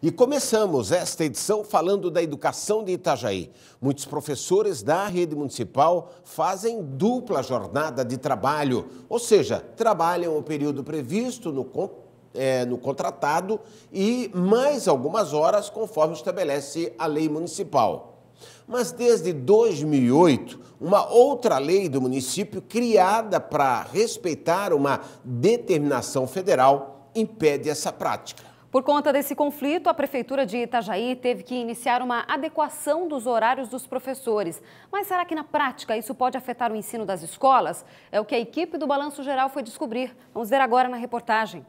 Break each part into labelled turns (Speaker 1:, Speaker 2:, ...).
Speaker 1: E começamos esta edição falando da educação de Itajaí. Muitos professores da rede municipal fazem dupla jornada de trabalho, ou seja, trabalham o período previsto no é, no contratado e mais algumas horas, conforme estabelece a lei municipal. Mas desde 2008, uma outra lei do município, criada para respeitar uma determinação federal, impede essa prática.
Speaker 2: Por conta desse conflito, a Prefeitura de Itajaí teve que iniciar uma adequação dos horários dos professores. Mas será que na prática isso pode afetar o ensino das escolas? É o que a equipe do Balanço Geral foi descobrir. Vamos ver agora na reportagem.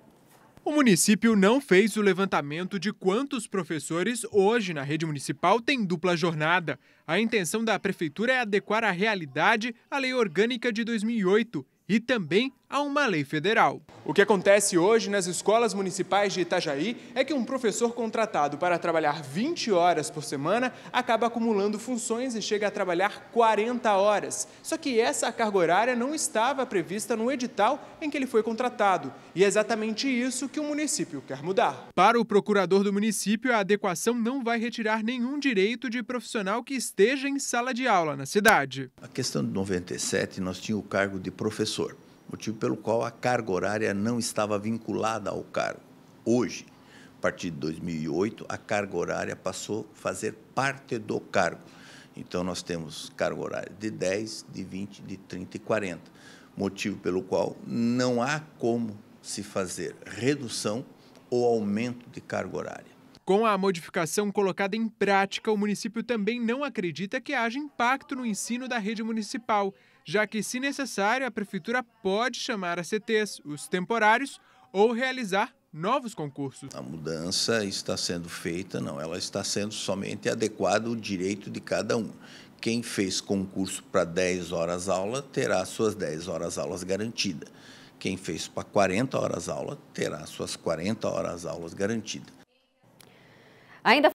Speaker 3: O município não fez o levantamento de quantos professores hoje na rede municipal têm dupla jornada. A intenção da prefeitura é adequar a realidade à Lei Orgânica de 2008 e também a uma lei federal. O que acontece hoje nas escolas municipais de Itajaí é que um professor contratado para trabalhar 20 horas por semana acaba acumulando funções e chega a trabalhar 40 horas. Só que essa carga horária não estava prevista no edital em que ele foi contratado. E é exatamente isso que o município quer mudar. Para o procurador do município, a adequação não vai retirar nenhum direito de profissional que esteja em sala de aula na cidade.
Speaker 4: A questão de 97, nós tínhamos o cargo de professor professor, motivo pelo qual a carga horária não estava vinculada ao cargo. Hoje, a partir de 2008, a carga horária passou a fazer parte do cargo. Então, nós temos carga horária de 10, de 20, de 30 e 40, motivo pelo qual não há como se fazer redução ou aumento de carga horária.
Speaker 3: Com a modificação colocada em prática, o município também não acredita que haja impacto no ensino da rede municipal, já que, se necessário, a prefeitura pode chamar a CTs, os temporários, ou realizar novos concursos.
Speaker 4: A mudança está sendo feita, não, ela está sendo somente adequada ao direito de cada um. Quem fez concurso para 10 horas aula terá suas 10 horas aulas garantidas. Quem fez para 40 horas aula terá suas 40 horas aulas garantidas.
Speaker 2: Ainda